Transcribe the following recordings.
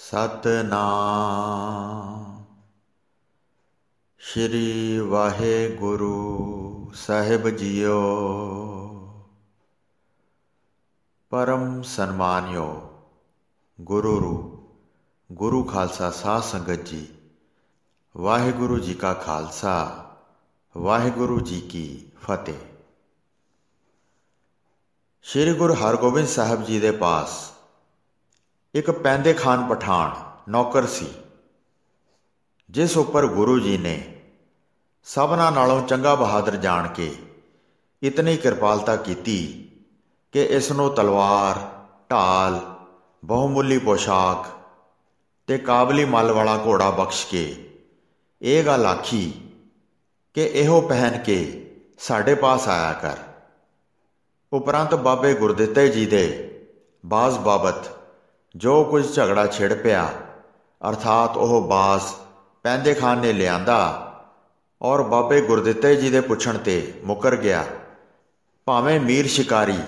ਸਤਨਾਮ ਸ਼੍ਰੀ ਵਾਹਿਗੁਰੂ ਸਾਹਿਬ ਜੀਓ ਪਰਮ ਸਨਮਾਨਿਓ ਗੁਰੂ ਰੂ ਗੁਰੂ ਖਾਲਸਾ ਸਾਧ ਸੰਗਤ ਜੀ ਵਾਹਿਗੁਰੂ ਜੀ ਕਾ ਖਾਲਸਾ ਵਾਹਿਗੁਰੂ ਜੀ ਕੀ ਫਤਿਹ ਸ਼੍ਰੀ ਗੁਰੂ ਹਰਗੋਬਿੰਦ ਸਾਹਿਬ ਜੀ ਦੇ ਪਾਸ ਇੱਕ ਪੈਂਦੇ ਖਾਨ ਪਠਾਨ ਨੌਕਰ ਸੀ ਜਿਸ ਉੱਪਰ ਗੁਰੂ ਜੀ ਨੇ ਸਭਨਾ ਨਾਲੋਂ ਚੰਗਾ ਬਹਾਦਰ ਜਾਣ ਕੇ ਇਤਨੀ ਕਿਰਪਾਲਤਾ ਕੀਤੀ ਕਿ ਇਸ ਨੂੰ ਤਲਵਾਰ ਢਾਲ ਬਹੁਮੁੱਲੀ ਪੋਸ਼ਾਕ ਤੇ ਕਾਬਲੀ ਮਲ ਵਾਲਾ ਘੋੜਾ ਬਖਸ਼ ਕੇ ਇਹ ਗੱਲ ਆਖੀ ਕਿ ਇਹੋ ਪਹਿਨ ਕੇ ਸਾਡੇ ਪਾਸ ਆਇਆ ਕਰ ਉਪਰੰਤ ਬਾਬੇ ਗੁਰਦਿੱਤੇ ਜੀ ਦੇ ਬਾਜ਼ ਬਾਬਤ ਜੋ ਕੁਝ ਝਗੜਾ ਛਿੜ ਪਿਆ ਅਰਥਾਤ ਉਹ ਬਾਸ ਪੈਂਦੇ ਖਾਨ ਨੇ ਲਿਆਂਦਾ ਔਰ ਬਾਬੇ ਗੁਰਦਿੱਤੇ ਜੀ ਦੇ ਪੁੱਛਣ ਤੇ ਮੁਕਰ ਗਿਆ ਭਾਵੇਂ ਮੀਰ ਸ਼ਿਕਾਰੀ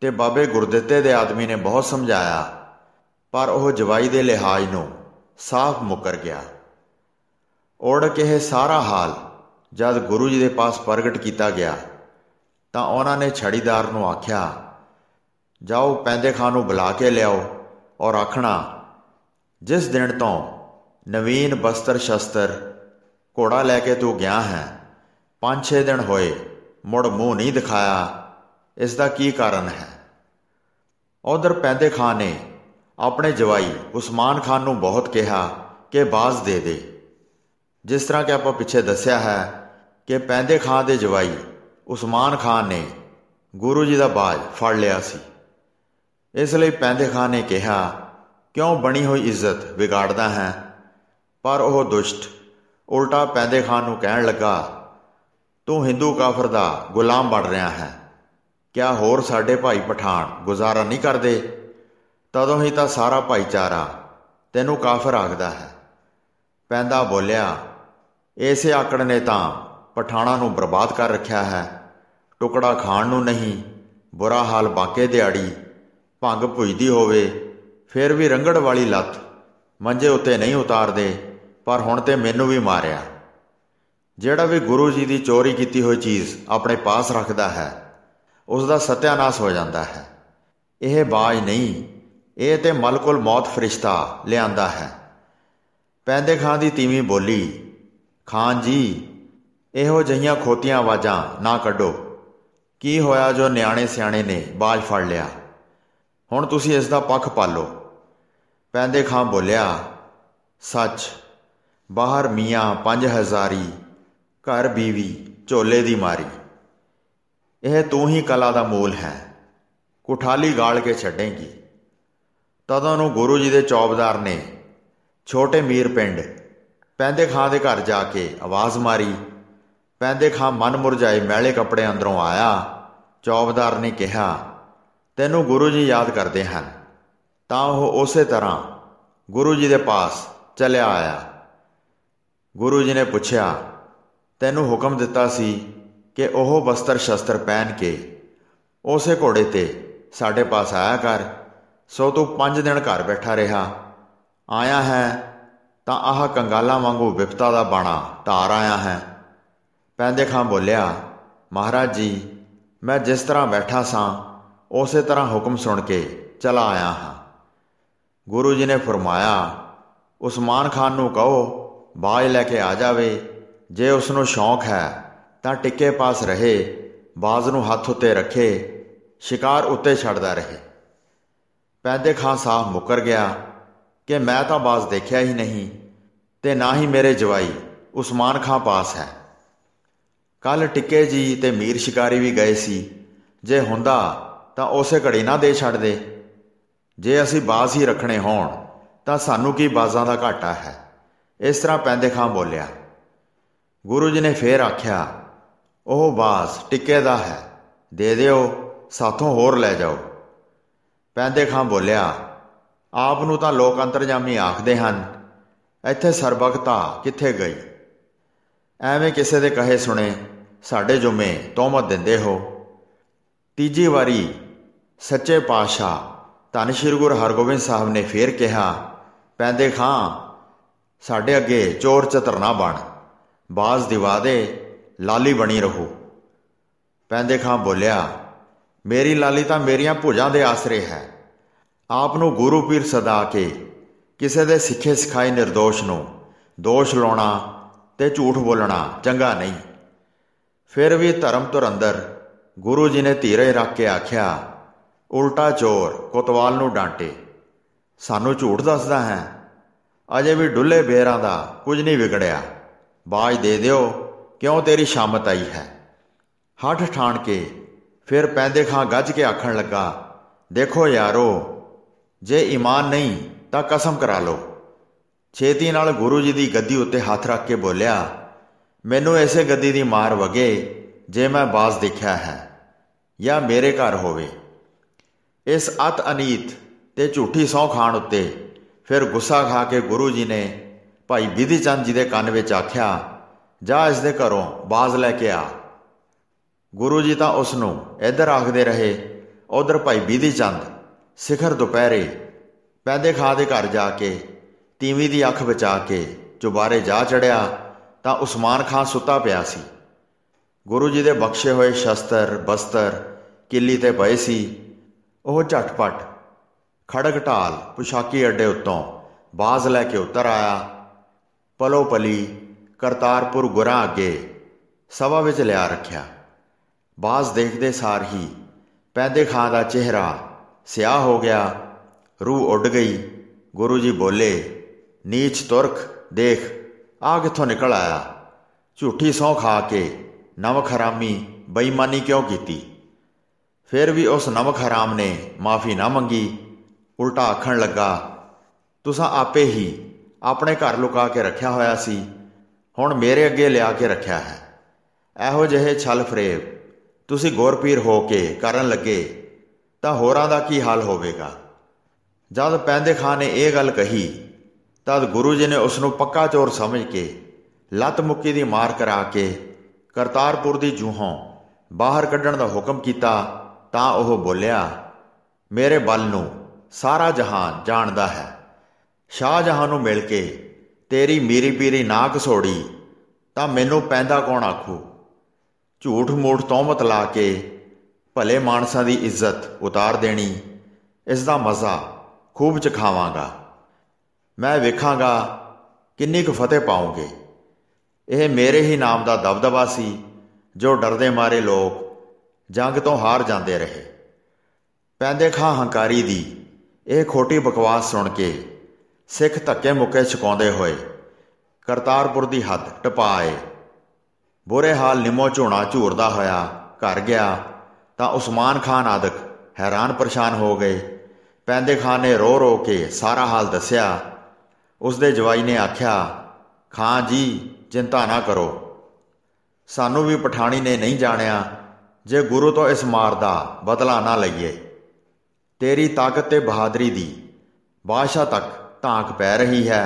ਤੇ ਬਾਬੇ ਗੁਰਦਿੱਤੇ ਦੇ ਆਦਮੀ ਨੇ ਬਹੁਤ ਸਮਝਾਇਆ ਪਰ ਉਹ ਜਵਾਈ ਦੇ ਲਿਹਾਜ਼ ਨੂੰ ਸਾਫ਼ ਮੁਕਰ ਗਿਆ ਔੜ ਕੇ ਸਾਰਾ ਹਾਲ ਜਦ ਗੁਰੂ ਜੀ ਦੇ ਪਾਸ ਪ੍ਰਗਟ ਕੀਤਾ ਗਿਆ ਤਾਂ ਉਹਨਾਂ ਨੇ ਛੜੀਦਾਰ ਨੂੰ ਆਖਿਆ ਜਾਓ ਪੈਂਦੇ ਖਾਨ ਨੂੰ ਬੁਲਾ ਕੇ ਲਿਆਓ ਔਰ ਆਖਣਾ ਜਿਸ ਦਿਨ ਤੋਂ ਨਵੀਨ ਬਸਤਰ ਸ਼ਸਤਰ ਘੋੜਾ ਲੈ ਕੇ ਤੂੰ ਗਿਆ ਹੈ ਪੰਜ ਛੇ ਦਿਨ ਹੋਏ ਮੁੜ ਮੂੰਹ ਨਹੀਂ ਦਿਖਾਇਆ ਇਸ ਦਾ ਕੀ ਕਾਰਨ ਹੈ ਉਧਰ ਪੈਂਦੇ ਖਾਨ ਨੇ ਆਪਣੇ ਜਵਾਈ ਉਸਮਾਨ ਖਾਨ ਨੂੰ ਬਹੁਤ ਕਿਹਾ ਕਿ ਬਾਜ਼ ਦੇ ਦੇ ਜਿਸ ਤਰ੍ਹਾਂ ਕਿ ਆਪਾਂ ਪਿੱਛੇ ਦੱਸਿਆ ਹੈ ਕਿ ਪੈਂਦੇ ਖਾਨ ਦੇ ਜਵਾਈ ਉਸਮਾਨ ਖਾਨ ਨੇ ਗੁਰੂ ਜੀ ਦਾ ਬਾਜ ਫੜ ਲਿਆ ਸੀ ਇਸ ਲਈ ਪੈਂਦੇ ਖਾਨ ਨੇ ਕਿਹਾ ਕਿਉਂ ਬਣੀ ਹੋਈ ਇੱਜ਼ਤ ਵਿਗਾੜਦਾ ਹੈ ਪਰ ਉਹ ਦੁਸ਼ਟ ਉਲਟਾ ਪੈਂਦੇ ਖਾਨ ਨੂੰ ਕਹਿਣ ਲੱਗਾ ਤੂੰ ਹਿੰਦੂ ਕਾਫਰ ਦਾ ਗੁਲਾਮ ਬਣ ਰਿਹਾ ਹੈ ਕਿਆ ਹੋਰ ਸਾਡੇ ਭਾਈ ਪਠਾਨ ਗੁਜ਼ਾਰਾ ਨਹੀਂ ਕਰਦੇ ਤਦੋਂ ਹੀ ਤਾਂ ਸਾਰਾ ਭਾਈਚਾਰਾ ਤੈਨੂੰ ਕਾਫਰ ਆਖਦਾ ਹੈ ਪੈਂਦਾ ਬੋਲਿਆ ਇਸੇ ਆਕੜ ਨੇ ਤਾਂ ਪਠਾਣਾ ਨੂੰ ਬਰਬਾਦ ਕਰ ਰੱਖਿਆ ਹੈ ਟੁਕੜਾ ਖਾਣ ਨੂੰ ਨਹੀਂ ਬੁਰਾ ਹਾਲ ਬਾਕੇ ਦਿਹਾੜੀ ਭੰਗ ਭੁਜਦੀ ਹੋਵੇ ਫਿਰ ਵੀ ਰੰਗੜ ਵਾਲੀ ਲੱਤ ਮੰਜੇ ਉੱਤੇ ਨਹੀਂ ਉਤਾਰਦੇ ਪਰ ਹੁਣ ਤੇ ਮੈਨੂੰ ਵੀ ਮਾਰਿਆ ਜਿਹੜਾ ਵੀ ਗੁਰੂ ਜੀ ਦੀ ਚੋਰੀ ਕੀਤੀ ਹੋਈ ਚੀਜ਼ ਆਪਣੇ ਪਾਸ ਰੱਖਦਾ ਹੈ ਉਸ ਦਾ ਸਤਿਆਨਾਸ਼ ਹੋ ਜਾਂਦਾ ਹੈ ਇਹ ਬਾਜ ਨਹੀਂ ਇਹ ਤੇ ਮਲਕੁਲ ਮੌਤ ਫਰਿਸ਼ਤਾ ਲਿਆਂਦਾ ਹੈ ਪੈਂਦੇ ਖਾਂ ਦੀ ਤੀਵੀਂ ਬੋਲੀ ਖਾਨ ਜੀ ਇਹੋ ਜਹੀਆਂ ਖੋਤੀਆਂ ਆਵਾਜ਼ਾਂ ਨਾ ਕੱਢੋ ਕੀ ਹੋਇਆ ਜੋ ਨਿਆਣੇ ਸਿਆਣੇ ਨੇ ਬਾਜ ਫੜ ਲਿਆ ਹੁਣ ਤੁਸੀਂ ਇਸ ਦਾ ਪੱਖ ਪਾਲੋ ਪੈਂਦੇ ਖਾਂ ਬੋਲਿਆ ਸੱਚ ਬਾਹਰ ਮੀਆਂ 5000ੀ ਘਰ ਬੀਵੀ ਝੋਲੇ ਦੀ ਮਾਰੀ ਇਹ ਤੂੰ ਹੀ ਕਲਾ ਦਾ ਮੂਲ ਹੈ ਕੁਠਾਲੀ ਗਾਲ ਕੇ ਛੱਡੇਂਗੀ ਤਦੋਂ ਨੂੰ ਗੁਰੂ ਜੀ ਦੇ ਚੌਬਦਾਰ ਨੇ ਛੋਟੇ ਮੀਰ ਪਿੰਡ ਪੈਂਦੇ ਖਾਂ ਦੇ ਘਰ ਜਾ ਕੇ ਆਵਾਜ਼ ਮਾਰੀ ਪੈਂਦੇ ਖਾਂ ਮਨ ਮੁਰਝਾਏ ਮੈਲੇ ਕੱਪੜੇ ਅੰਦਰੋਂ ਆਇਆ ਚੌਬਦਾਰ ਨੇ ਕਿਹਾ ਤੈਨੂੰ ਗੁਰੂ ਜੀ ਯਾਦ ਕਰਦੇ ਹਨ ਤਾਂ ਉਹ ਉਸੇ ਤਰ੍ਹਾਂ ਗੁਰੂ ਜੀ ਦੇ ਪਾਸ ਚਲਿਆ ਆਇਆ ਗੁਰੂ ਜੀ ਨੇ ਪੁੱਛਿਆ ਤੈਨੂੰ ਹੁਕਮ ਦਿੱਤਾ ਸੀ ਕਿ ਉਹ ਬਸਤਰ ਸ਼ਸਤਰ ਪਹਿਨ ਕੇ ਉਸੇ ਘੋੜੇ ਤੇ ਸਾਡੇ ਪਾਸ ਆਇਆ ਕਰ ਸੋ ਤੂੰ 5 ਦਿਨ ਘਰ ਬੈਠਾ ਰਿਹਾ ਆਇਆ ਹੈ ਤਾਂ ਆਹ ਕੰਗਾਲਾਂ ਵਾਂਗੂ ਵਿਪਤਾ ਦਾ ਬਾਣਾ ਧਾਰ ਆਇਆ ਹੈ ਪੈਂਦੇ ਖਾਂ ਬੋਲਿਆ ਮਹਾਰਾਜ ਜੀ ਮੈਂ ਜਿਸ ਤਰ੍ਹਾਂ ਬੈਠਾ ਸਾਂ ਉਸੇ ਤਰ੍ਹਾਂ ਹੁਕਮ ਸੁਣ ਕੇ ਚਲਾ ਆਇਆ ਹਾਂ ਗੁਰੂ ਜੀ ਨੇ ਫਰਮਾਇਆ ਉਸਮਾਨ ਖਾਨ ਨੂੰ ਕਹੋ ਬਾਜ ਲੈ ਕੇ ਆ ਜਾਵੇ ਜੇ ਉਸ ਨੂੰ ਸ਼ੌਂਕ ਹੈ ਤਾਂ ਟਿੱਕੇ ਪਾਸ ਰਹੇ ਬਾਜ਼ ਨੂੰ ਹੱਥ ਉੱਤੇ ਰੱਖੇ ਸ਼ਿਕਾਰ ਉੱਤੇ ਛੱਡਦਾ ਰਹੇ ਪੈਦੇ ਖਾਨ ਸਾਹਿਬ ਮੁਕਰ ਗਿਆ ਕਿ ਮੈਂ ਤਾਂ ਬਾਜ਼ ਦੇਖਿਆ ਹੀ ਨਹੀਂ ਤੇ ਨਾ ਹੀ ਮੇਰੇ ਜਵਾਈ ਉਸਮਾਨ ਖਾਨ ਪਾਸ ਹੈ ਕੱਲ ਟਿੱਕੇ ਜੀ ਤੇ ਮੀਰ ਸ਼ਿਕਾਰੀ ਵੀ ਗਏ ਸੀ ਜੇ ਹੁੰਦਾ ਤਾਂ ਉਸੇ ਘੜੀ ਨਾ ਦੇ ਛੱਡ ਦੇ ਜੇ ਅਸੀਂ ਬਾਜ਼ ਹੀ ਰੱਖਣੇ ਹੋਣ ਤਾਂ ਸਾਨੂੰ ਕੀ ਬਾਜ਼ਾਂ ਦਾ ਘਾਟਾ ਹੈ ਇਸ ਤਰ੍ਹਾਂ ਪੈਂਦੇ ਖਾਂ ਬੋਲਿਆ ਗੁਰੂ ਜੀ ਨੇ ਫੇਰ ਆਖਿਆ ਉਹ ਬਾਜ਼ ਟਿੱਕੇ ਦਾ ਹੈ ਦੇ ਦਿਓ ਸਾਥੋਂ ਹੋਰ ਲੈ ਜਾਓ ਪੈਂਦੇ ਖਾਂ ਬੋਲਿਆ ਆਪ ਨੂੰ ਤਾਂ ਲੋਕ ਅੰਤਰਜਾਮੀ ਆਖਦੇ ਹਨ ਇੱਥੇ ਸਰਬਗਤਾ ਕਿੱਥੇ ਗਈ ਐਵੇਂ ਕਿਸੇ ਦੇ ਕਹੇ ਸੁਣੇ ਸਾਡੇ ਜੁਮੇ ਤੋਮਤ ਦਿੰਦੇ ਹੋ ਤੀਜੀ ਵਾਰੀ ਸੱਚੇ ਪਾਤਸ਼ਾਹ ਧੰਨ ਸ਼੍ਰੀ ਗੁਰੂ ਹਰਗੋਬਿੰਦ ਸਾਹਿਬ ਨੇ ਫੇਰ ਕਿਹਾ ਪੈਂਦੇ ਖਾਂ ਸਾਡੇ ਅੱਗੇ ਚੋਰ ਚਤਰਨਾ ਬਣ ਬਾਜ਼ ਦਿਵਾਦੇ ਲਾਲੀ ਬਣੀ ਰਹੋ ਪੈਂਦੇ ਖਾਂ ਬੋਲਿਆ ਮੇਰੀ ਲਾਲੀ ਤਾਂ ਮੇਰੀਆਂ ਭੁਜਾਂ ਦੇ ਆਸਰੇ ਹੈ ਆਪ ਨੂੰ ਗੁਰੂ ਪੀਰ ਸਦਾ ਕੇ ਕਿਸੇ ਦੇ ਸਿੱਖੇ ਸਿਖਾਏ નિર્ਦੋਸ਼ ਨੂੰ ਦੋਸ਼ ਲਾਉਣਾ ਤੇ ਝੂਠ ਬੋਲਣਾ ਚੰਗਾ ਨਹੀਂ ਫਿਰ ਵੀ ਧਰਮ ਤੁਰੰਦਰ ਗੁਰੂ ਜੀ ਨੇ ਧੀਰੇ ਰੱਖ ਕੇ ਆਖਿਆ ਉਲਟਾ ਚੋਰ ਕੋਤਵਾਲ ਨੂੰ ਡਾਂਟੇ ਸਾਨੂੰ ਝੂਠ ਦੱਸਦਾ ਹੈ ਅਜੇ ਵੀ ਡੁੱਲੇ ਬੇਰਾਂ ਦਾ ਕੁਝ ਨਹੀਂ ਵਿਗੜਿਆ ਬਾਜ ਦੇ ਦਿਓ ਕਿਉਂ ਤੇਰੀ ਸ਼ਾਮਤ ਆਈ ਹੈ ਹੱਠ ਠਾਣ ਕੇ ਫਿਰ ਪੈਂਦੇ ਖਾਂ ਗੱਜ ਕੇ ਆਖਣ ਲੱਗਾ ਦੇਖੋ ਯਾਰੋ ਜੇ ਈਮਾਨ ਨਹੀਂ ਤਾਂ ਕਸਮ ਕਰਾ ਲਓ ਛੇਤੀ ਨਾਲ ਗੁਰੂ ਜੀ ਦੀ ਗੱਦੀ ਉੱਤੇ ਹੱਥ ਰੱਖ ਕੇ ਬੋਲਿਆ ਮੈਨੂੰ ਐਸੇ ਗੱਦੀ ਦੀ ਮਾਰ ਵਗੇ ਜੇ ਮੈਂ ਬਾਜ਼ ਦੇਖਿਆ ਹੈ ਜਾਂ ਮੇਰੇ ਘਰ ਹੋਵੇ ਇਸ ਅਤ ਅਨੀਤ ਤੇ ਝੂਠੀ ਸੌ ਖਾਣ ਉੱਤੇ ਫਿਰ ਗੁੱਸਾ ਖਾ ਕੇ ਗੁਰੂ ਜੀ ਨੇ ਭਾਈ ਵਿਧੀ ਚੰਦ ਜੀ ਦੇ ਕੰਨ ਵਿੱਚ ਆਖਿਆ ਜਾ ਇਸ ਦੇ ਘਰੋਂ ਬਾਜ਼ ਲੈ ਕੇ ਆ ਗੁਰੂ ਜੀ ਤਾਂ ਉਸ ਨੂੰ ਇੱਧਰ ਆਖਦੇ ਰਹੇ ਉਧਰ ਭਾਈ ਵਿਧੀ ਚੰਦ ਸਿਖਰ ਦੁਪਹਿਰੇ ਪੈਦੇ ਖਾ ਦੇ ਘਰ ਜਾ ਕੇ ਤੀਵੀਂ ਦੀ ਅੱਖ ਬਚਾ ਕੇ ਚੁਬਾਰੇ ਜਾ ਚੜਿਆ ਤਾਂ ਉਸਮਾਨ ਖਾਨ ਸੁੱਤਾ ਪਿਆ ਸੀ ਗੁਰੂ ਜੀ ਦੇ ਬਖਸ਼ੇ ਹੋਏ ਸ਼ਸਤਰ ਬਸਤਰ ਕਿੱਲੀ ਤੇ ਪਏ ਸੀ ਉਹ ਝਟਪਟ ਖੜਗਟਾਲ ਪੁਸ਼ਾਕੀ ਅੱਡੇ ਉੱਤੋਂ ਬਾਜ਼ ਲੈ ਕੇ ਉਤਰ ਆਇਆ ਪਲੋ ਪਲੀ ਕਰਤਾਰਪੁਰ ਗੁਰਾਂ ਅੱਗੇ ਸਵਾ ਵਿੱਚ ਲਿਆ ਰੱਖਿਆ ਬਾਜ਼ ਦੇਖਦੇ ਸਾਰ ਹੀ ਪੈਦੇ ਖਾਂ ਦਾ ਚਿਹਰਾ ਸਿਆਹ ਹੋ ਗਿਆ ਰੂਹ ਉੱਡ ਗਈ ਗੁਰੂ ਜੀ ਬੋਲੇ ਨੀਚ ਤੁਰਖ ਦੇਖ ਆ ਕਿੱਥੋਂ ਨਿਕਲ ਆਇਆ ਝੂਠੀ ਸੌ ਖਾ ਕੇ ਨਵ ਖਰਾਮੀ ਬੇਈਮਾਨੀ ਕਿਉਂ ਕੀਤੀ ਫਿਰ ਵੀ ਉਸ ਨਮਕ ਹਰਾਮ ਨੇ ਮਾਫੀ ਨਾ ਮੰਗੀ ਉਲਟਾ ਆਖਣ ਲੱਗਾ ਤੁਸੀਂ ਆਪੇ ਹੀ ਆਪਣੇ ਘਰ ਲੁਕਾ ਕੇ ਰੱਖਿਆ ਹੋਇਆ ਸੀ ਹੁਣ ਮੇਰੇ ਅੱਗੇ ਲਿਆ ਕੇ ਰੱਖਿਆ ਹੈ ਇਹੋ ਜਿਹੇ ਛਲ ਫਰੇਬ ਤੁਸੀਂ ਗੌਰਪੀਰ ਹੋ ਕੇ ਕਰਨ ਲੱਗੇ ਤਾਂ ਹੋਰਾਂ ਦਾ ਕੀ ਹਾਲ ਹੋਵੇਗਾ ਜਦ ਪੈਂਦੇ ਖਾਨ ਨੇ ਇਹ ਗੱਲ ਕਹੀ ਤਦ ਗੁਰੂ ਜੀ ਨੇ ਉਸ ਨੂੰ ਪੱਕਾ ਚੋਰ ਸਮਝ ਕੇ ਲੱਤ ਮੁੱਕੀ ਦੀ ਮਾਰ ਕਰਾ ਕੇ ਕਰਤਾਰਪੁਰ ਦੀ ਜੂਹੋਂ ਬਾਹਰ ਕੱਢਣ ਦਾ ਹੁਕਮ ਕੀਤਾ ਤਾਂ ਉਹ ਬੋਲਿਆ ਮੇਰੇ ਬਲ ਨੂੰ ਸਾਰਾ ਜਹਾਨ ਜਾਣਦਾ ਹੈ ਸ਼ਾਹ ਜਹਾਨ ਨੂੰ ਮਿਲ ਕੇ ਤੇਰੀ ਮੀਰੀ ਪੀਰੀ ਨਾ ਘਸੋੜੀ ਤਾਂ ਮੈਨੂੰ ਪੈਂਦਾ ਕੌਣ ਆਖੂ ਝੂਠ ਮੂਠ ਮਤ ਲਾ ਕੇ ਭਲੇ ਮਾਨਸਾਂ ਦੀ ਇੱਜ਼ਤ ਉਤਾਰ ਦੇਣੀ ਇਸ ਦਾ ਮਜ਼ਾ ਖੂਬ ਚਖਾਵਾਂਗਾ ਮੈਂ ਵੇਖਾਂਗਾ ਕਿੰਨੀ ਕੁ ਫਤਿਹ ਪਾਉਂਗੇ ਇਹ ਮੇਰੇ ਹੀ ਨਾਮ ਦਾ ਦਬਦਬਾ ਸੀ ਜੋ ਡਰਦੇ ਮਾਰੇ ਲੋਕ ਜੰਗ ਤੋਂ ਹਾਰ ਜਾਂਦੇ ਰਹੇ ਪੈਂਦੇ ਖਾਂ ਹੰਕਾਰੀ ਦੀ ਇਹ ਖੋਟੀ ਬਕਵਾਸ ਸੁਣ ਕੇ ਸਿੱਖ ਧੱਕੇ ਮੁੱਕੇ ਛਕਾਉਂਦੇ ਹੋਏ ਕਰਤਾਰਪੁਰ ਦੀ ਹੱਦ ਟਪਾਏ ਬੁਰੇ ਹਾਲ ਨਿਮੋ ਝੋਣਾ ਝੂਰਦਾ ਹੋਇਆ ਘਰ ਗਿਆ ਤਾਂ ਉਸਮਾਨ ਖਾਨ ਆਦਿਕ ਹੈਰਾਨ ਪਰੇਸ਼ਾਨ ਹੋ ਗਏ ਪੈਂਦੇ ਖਾਨ ਨੇ ਰੋ ਰੋ ਕੇ ਸਾਰਾ ਹਾਲ ਦੱਸਿਆ ਉਸ ਦੇ ਜਵਾਈ ਨੇ ਆਖਿਆ ਖਾਂ ਜੀ ਚਿੰਤਾ ਨਾ ਕਰੋ ਸਾਨੂੰ ਵੀ ਪਠਾਣੀ ਨੇ ਨਹੀਂ ਜਾਣਿਆ ਜੇ ਗੁਰੂ ਤੋਂ ਇਸ ਮਾਰ ਦਾ ਬਦਲਾ ਨਾ ਲਈਏ ਤੇਰੀ ਤਾਕਤ ਤੇ ਬਹਾਦਰੀ ਦੀ ਬਾਦਸ਼ਾਹ ਤੱਕ ਢਾਂਕ ਪੈ ਰਹੀ ਹੈ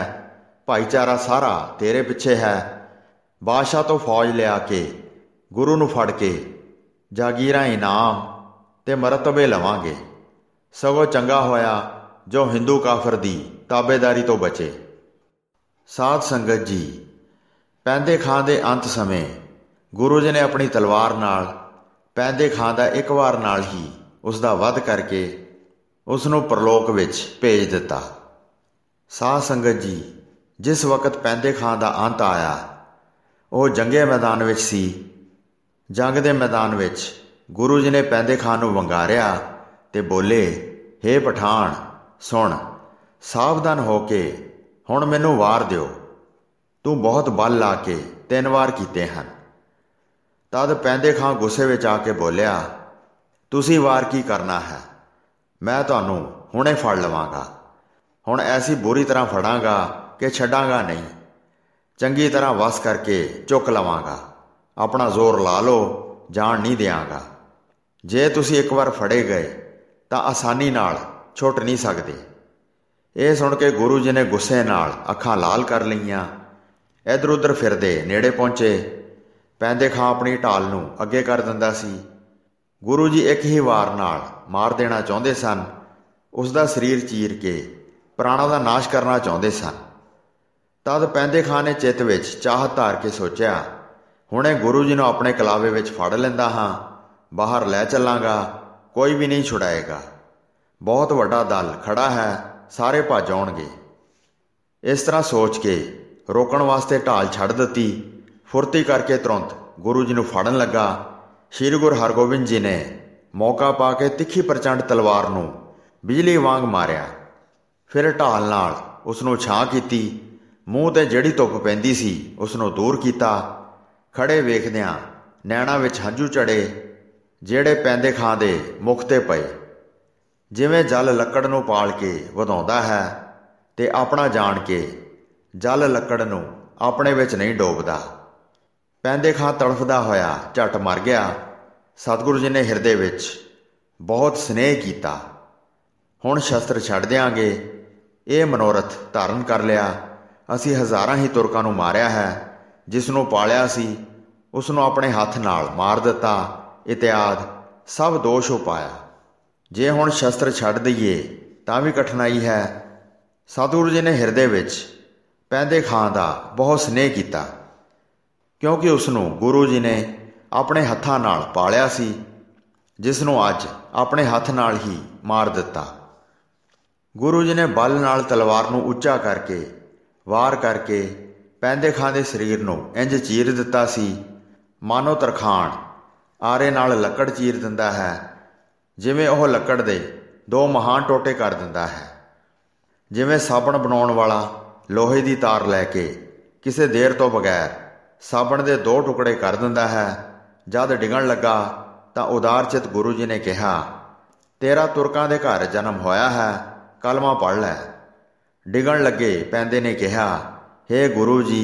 ਭਾਈਚਾਰਾ ਸਾਰਾ ਤੇਰੇ ਪਿੱਛੇ ਹੈ ਬਾਦਸ਼ਾਹ ਤੋਂ ਫੌਜ ਲਿਆ ਕੇ ਗੁਰੂ ਨੂੰ ਫੜ ਕੇ ਜਾਗੀਰਾਂ ਇਨਾਮ ਤੇ ਮਰਤਬੇ ਲਵਾਂਗੇ ਸਗੋ ਚੰਗਾ ਹੋਇਆ ਜੋ Hindu ਕਾਫਰ ਦੀ ਤਾਬੇਦਾਰੀ ਤੋਂ ਬਚੇ ਸਾਧ ਸੰਗਤ ਜੀ ਪੈਂਦੇ ਖਾਂ ਦੇ ਅੰਤ ਸਮੇਂ ਗੁਰੂ ਜੀ ਨੇ ਆਪਣੀ ਤਲਵਾਰ ਨਾਲ ਪੈਂਦੇ ਖਾਂ ਦਾ ਇੱਕ ਵਾਰ ਨਾਲ ਹੀ ਉਸ ਦਾ ਵਧ ਕਰਕੇ ਉਸ ਨੂੰ ਪ੍ਰਲੋਕ ਵਿੱਚ ਭੇਜ ਦਿੱਤਾ ਸਾਧ ਸੰਗਤ ਜੀ ਜਿਸ ਵਕਤ ਪੈਂਦੇ ਖਾਂ ਦਾ ਅੰਤ ਆਇਆ ਉਹ ਜੰਗੇ ਮੈਦਾਨ ਵਿੱਚ ਸੀ ਜੰਗ ਦੇ ਮੈਦਾਨ ਵਿੱਚ ਗੁਰੂ ਜੀ ਨੇ ਪੈਂਦੇ ਖਾਂ ਨੂੰ ਵੰਗਾਰਿਆ ਤੇ ਬੋਲੇ हे ਪਠਾਨ ਸੁਣ ਸਾਵਧਾਨ ਹੋ ਕੇ ਹੁਣ ਮੈਨੂੰ ਵਾਰ ਦਿਓ ਤੂੰ ਬਹੁਤ ਬਲ ਲਾ ਕੇ ਤਿੰਨ ਵਾਰ ਕੀਤੇ ਹਨ ਤਦ ਪੈਂਦੇ ਖਾਂ ਗੁੱਸੇ ਵਿੱਚ ਆ ਕੇ ਬੋਲਿਆ ਤੁਸੀਂ ਵਾਰ ਕੀ ਕਰਨਾ ਹੈ ਮੈਂ ਤੁਹਾਨੂੰ ਹੁਣੇ ਫੜ ਲਵਾਂਗਾ ਹੁਣ ਐਸੀ ਬੁਰੀ ਤਰ੍ਹਾਂ ਫੜਾਂਗਾ ਕਿ ਛੱਡਾਂਗਾ ਨਹੀਂ ਚੰਗੀ ਤਰ੍ਹਾਂ ਵਸ ਕਰਕੇ ਚੁੱਕ ਲਵਾਂਗਾ ਆਪਣਾ ਜ਼ੋਰ ਲਾ ਲਓ ਜਾਣ ਨਹੀਂ ਦੇਵਾਂਗਾ ਜੇ ਤੁਸੀਂ ਇੱਕ ਵਾਰ ਫੜੇ ਗਏ ਤਾਂ ਆਸਾਨੀ ਨਾਲ ਛੁੱਟ ਨਹੀਂ ਸਕਦੇ ਇਹ ਸੁਣ ਕੇ ਗੁਰੂ ਜੀ ਨੇ ਗੁੱਸੇ ਨਾਲ ਅੱਖਾਂ ਲਾਲ ਕਰ ਲਈਆਂ ਇਧਰ ਉਧਰ ਫਿਰਦੇ ਨੇੜੇ ਪਹੁੰਚੇ ਪੈਂਦੇ ਖਾਂ ਆਪਣੀ ਢਾਲ ਨੂੰ ਅੱਗੇ ਕਰ ਦਿੰਦਾ ਸੀ ਗੁਰੂ ਜੀ ਇੱਕ ਹੀ ਵਾਰ ਨਾਲ ਮਾਰ ਦੇਣਾ ਚਾਹੁੰਦੇ ਸਨ ਉਸ ਦਾ ਸਰੀਰ ਚੀਰ ਕੇ ਪ੍ਰਾਣਾ ਦਾ ਨਾਸ਼ ਕਰਨਾ ਚਾਹੁੰਦੇ ਸਨ ਤਦ ਪੈਂਦੇ ਖਾਂ ਨੇ ਚਿੱਤ ਵਿੱਚ ਚਾਹ ਧਾਰ ਕੇ ਸੋਚਿਆ ਹੁਣੇ ਗੁਰੂ ਜੀ ਨੂੰ ਆਪਣੇ ਕਲਾਵੇ ਵਿੱਚ ਫੜ ਲੈਂਦਾ ਹਾਂ ਬਾਹਰ ਲੈ ਚੱਲਾਂਗਾ ਕੋਈ ਵੀ ਨਹੀਂ ਛੁਡਾਏਗਾ ਬਹੁਤ ਵੱਡਾ ਦਲ ਖੜਾ ਹੈ ਸਾਰੇ ਭੱਜ ਆਉਣਗੇ ਇਸ ਤਰ੍ਹਾਂ ਸੋਚ ਕੇ ਰੋਕਣ ਵਾਸਤੇ ਢਾਲ ਛੱਡ ਦਿੱਤੀ ਫੁਰਤੀ ਕਰਕੇ ਤੁਰੰਤ ਗੁਰੂ ਜੀ ਨੂੰ ਫੜਨ ਲੱਗਾ ਸ਼੍ਰੀ ਗੁਰੂ ਹਰਗੋਬਿੰਦ ਜੀ ਨੇ ਮੌਕਾ ਪਾ ਕੇ ਤਿੱਖੀ ਪ੍ਰਚੰਡ ਤਲਵਾਰ ਨੂੰ ਬਿਜਲੀ ਵਾਂਗ ਮਾਰਿਆ ਫਿਰ ਢਾਲ ਨਾਲ ਉਸ ਨੂੰ ਛਾਂ ਕੀਤੀ ਮੂੰਹ ਤੇ ਜਿਹੜੀ ਧੁੱਪ ਪੈਂਦੀ ਸੀ ਉਸ ਨੂੰ ਦੂਰ ਕੀਤਾ ਖੜੇ ਵੇਖਦਿਆਂ ਨੈਣਾ ਵਿੱਚ ਹੰਝੂ ਚੜੇ ਜਿਹੜੇ ਪੈਂਦੇ ਖਾਂ ਦੇ ਮੁਖ ਤੇ ਪਏ ਜਿਵੇਂ ਜਲ ਲੱਕੜ ਨੂੰ ਪਾਲ ਕੇ ਵਧਾਉਂਦਾ ਹੈ ਤੇ ਆਪਣਾ ਜਾਣ ਕੇ ਜਲ ਲੱਕੜ ਨੂੰ ਆਪਣੇ ਵਿੱਚ ਨਹੀਂ ਡੋਬਦਾ ਪੈਂਦੇ ਖਾਂ ਤੜਫਦਾ ਹੋਇਆ ਝਟ ਮਰ ਗਿਆ ਸਤਿਗੁਰੂ ਜੀ ਨੇ ਹਿਰਦੇ ਵਿੱਚ ਬਹੁਤ ਸਨੇਹ ਕੀਤਾ ਹੁਣ ਸ਼ਸਤਰ ਛੱਡ ਦੇਾਂਗੇ ਇਹ ਮਨੋਰਥ ਧਾਰਨ ਕਰ ਲਿਆ ਅਸੀਂ ਹਜ਼ਾਰਾਂ ਹੀ ਤੁਰਕਾਂ ਨੂੰ ਮਾਰਿਆ ਹੈ ਜਿਸ ਨੂੰ ਪਾਲਿਆ ਸੀ ਉਸ ਨੂੰ ਆਪਣੇ ਹੱਥ ਨਾਲ ਮਾਰ ਦਿੱਤਾ ਇਤਿਆਦ ਸਭ ਦੋਸ਼ ਉਪਾਇਆ ਜੇ ਹੁਣ ਸ਼ਸਤਰ ਛੱਡ ਦਈਏ ਤਾਂ ਵੀ ਕਠਿਨਾਈ ਹੈ ਸਤਿਗੁਰੂ ਜੀ ਨੇ ਹਿਰਦੇ ਵਿੱਚ ਪੈਂਦੇ ਖਾਂ ਦਾ ਬਹੁਤ ਸਨੇਹ ਕੀਤਾ ਕਿਉਂਕਿ ਉਸ ਨੂੰ ਗੁਰੂ ਜੀ ਨੇ ਆਪਣੇ ਹੱਥਾਂ ਨਾਲ ਪਾਲਿਆ ਸੀ ਜਿਸ ਨੂੰ ਅੱਜ ਆਪਣੇ ਹੱਥ ਨਾਲ ਹੀ ਮਾਰ ਦਿੱਤਾ ਗੁਰੂ ਜੀ ਨੇ ਬਲ ਨਾਲ ਤਲਵਾਰ ਨੂੰ ਉੱਚਾ ਕਰਕੇ ਵਾਰ ਕਰਕੇ ਪੈਂਦੇ ਖਾਂਦੇ ਸਰੀਰ ਨੂੰ ਇੰਜ ਚੀਰ ਦਿੱਤਾ ਸੀ ਮਾਨੋ ਤਰਖਾਣ ਆਰੇ ਨਾਲ ਲੱਕੜ ਚੀਰ ਦਿੰਦਾ ਹੈ ਜਿਵੇਂ ਉਹ ਲੱਕੜ ਦੇ ਦੋ ਮਹਾਨ ਟੋਟੇ ਕਰ ਦਿੰਦਾ ਹੈ ਜਿਵੇਂ ਸਾਬਣ ਬਣਾਉਣ ਵਾਲਾ ਲੋਹੇ ਦੀ ਤਾਰ ਲੈ ਕੇ ਕਿਸੇ ਦੇਰ ਤੋਂ ਬਗੈਰ ਸਾਬਣ ਦੇ ਦੋ ਟੁਕੜੇ ਕਰ ਦਿੰਦਾ ਹੈ ਜਦ ਡਿਗਣ ਲੱਗਾ ਤਾਂ ਉਦਾਰਚਿਤ ਗੁਰੂ ਜੀ ਨੇ ਕਿਹਾ ਤੇਰਾ ਤੁਰਕਾਂ ਦੇ ਘਰ ਜਨਮ ਹੋਇਆ ਹੈ ਕਲਮਾ ਪੜ ਲੈ ਡਿਗਣ ਲੱਗੇ ਪੈਂਦੇ ਨੇ ਕਿਹਾ हे ਗੁਰੂ ਜੀ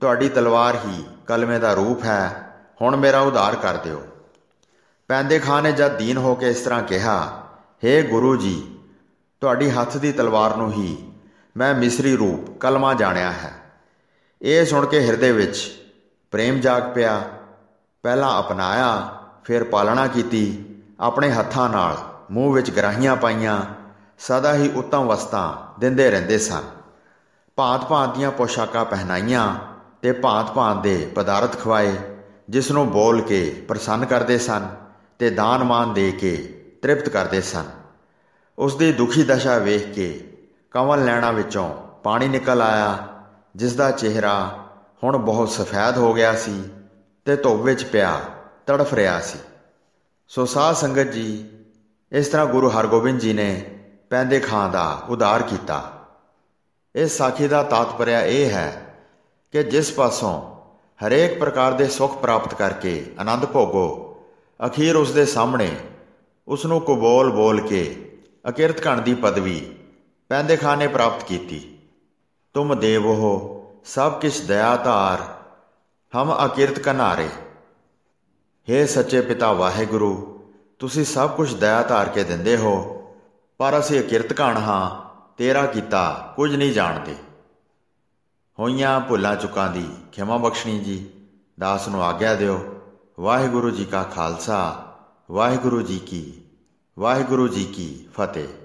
ਤੁਹਾਡੀ ਤਲਵਾਰ ਹੀ ਕਲਮੇ ਦਾ ਰੂਪ ਹੈ ਹੁਣ ਮੇਰਾ ਉਧਾਰ ਕਰ ਦਿਓ ਪੈਂਦੇ ਖਾਨ ਨੇ ਜਦ ਦੀਨ ਹੋ ਕੇ ਇਸ ਤਰ੍ਹਾਂ ਕਿਹਾ हे ਗੁਰੂ ਜੀ ਤੁਹਾਡੀ ਹੱਥ ਦੀ ਤਲਵਾਰ ਨੂੰ ਹੀ ਮੈਂ ਮਿਸਰੀ ਰੂਪ ਕਲਮਾ ਜਾਣਿਆ ਹੈ ਇਹ ਸੁਣ ਕੇ ਹਿਰਦੇ ਵਿੱਚ ਪ੍ਰੇਮ ਜਾਗ ਪਿਆ ਪਹਿਲਾਂ ਅਪਣਾਇਆ ਫਿਰ ਪਾਲਣਾ ਕੀਤੀ ਆਪਣੇ ਹੱਥਾਂ ਨਾਲ ਮੂੰਹ ਵਿੱਚ ਗਰਾਹੀਆਂ ਪਾਈਆਂ ਸਦਾ ਹੀ ਉਤਮ ਵਸਤਾਂ ਦਿੰਦੇ ਰਹਿੰਦੇ ਸਨ ਭਾਂਤ-ਭਾਂਤ ਦੀਆਂ ਪੋਸ਼ਾਕਾਂ ਪਹਿਨਾਈਆਂ ਤੇ ਭਾਂਤ-ਭਾਂਤ ਦੇ ਪਦਾਰਥ ਖਵਾਏ ਜਿਸ ਨੂੰ ਬੋਲ ਕੇ ਪ੍ਰਸੰਨ ਕਰਦੇ ਸਨ ਤੇ ਦਾਨ-ਮਾਨ ਦੇ ਕੇ ਤ੍ਰਿਪਤ ਕਰਦੇ ਸਨ ਉਸ ਦੀ ਦੁਖੀ ਦਸ਼ਾ ਵੇਖ ਕੇ ਕਮਲ ਲੈਣਾ ਵਿੱਚੋਂ ਪਾਣੀ ਨਿਕਲ ਆਇਆ ਜਿਸ ਦਾ ਚਿਹਰਾ ਹੁਣ ਬਹੁਤ ਸਫੈਦ ਹੋ ਗਿਆ ਸੀ ਤੇ ਧੁੱਪ ਵਿੱਚ ਪਿਆ ਤੜਫ ਰਿਹਾ ਸੀ ਸੋ ਸਾਧ ਸੰਗਤ ਜੀ ਇਸ ਤਰ੍ਹਾਂ ਗੁਰੂ ਹਰਗੋਬਿੰਦ ਜੀ ਨੇ ਪੈਂਦੇ ਖਾਂ ਦਾ ਉਦਾਰ ਕੀਤਾ ਇਸ ਸਾਖੀ ਦਾ ਤਾਤਪਰਿਆ ਇਹ ਹੈ ਕਿ ਜਿਸ ਪਾਸੋਂ ਹਰੇਕ ਪ੍ਰਕਾਰ ਦੇ ਸੁੱਖ ਪ੍ਰਾਪਤ ਕਰਕੇ ਆਨੰਦ ਭੋਗੋ ਅਖੀਰ ਉਸ ਦੇ ਸਾਹਮਣੇ ਉਸ ਨੂੰ ਕਬੂਲ ਬੋਲ ਕੇ ਅਕਿਰਤ ਘਣ ਦੀ ਪਦਵੀ ਪੈਂਦੇ ਖਾਂ ਨੇ ਪ੍ਰਾਪਤ ਕੀਤੀ ਤੁਮ ਦੇਵੋ ਸਭ किस दयाधार ਹਮ ਅਕਿਰਤ ਕਨਾਰੇ हे ਸੱਚੇ ਪਿਤਾ ਵਾਹਿਗੁਰੂ ਤੁਸੀਂ ਸਭ ਕੁਝ ਦਇਆ ਧਾਰ ਕੇ ਦਿੰਦੇ ਹੋ ਪਰ ਅਸੀਂ ਅਕਿਰਤ ਕਣ ਹਾਂ ਤੇਰਾ ਕੀਤਾ ਕੁਝ ਨਹੀਂ ਜਾਣਦੇ ਹੋਈਆਂ ਭੁੱਲਾਂ ਚੁੱਕਾਂ ਦੀ ਖਿਮਾ ਬਖਸ਼ਣੀ ਜੀ ਦਾਸ ਨੂੰ ਆਗਿਆ ਦਿਓ ਵਾਹਿਗੁਰੂ ਜੀ ਕਾ ਖਾਲਸਾ ਵਾਹਿਗੁਰੂ ਜੀ ਕੀ ਵਾਹਿਗੁਰੂ ਜੀ ਕੀ ਫਤਿਹ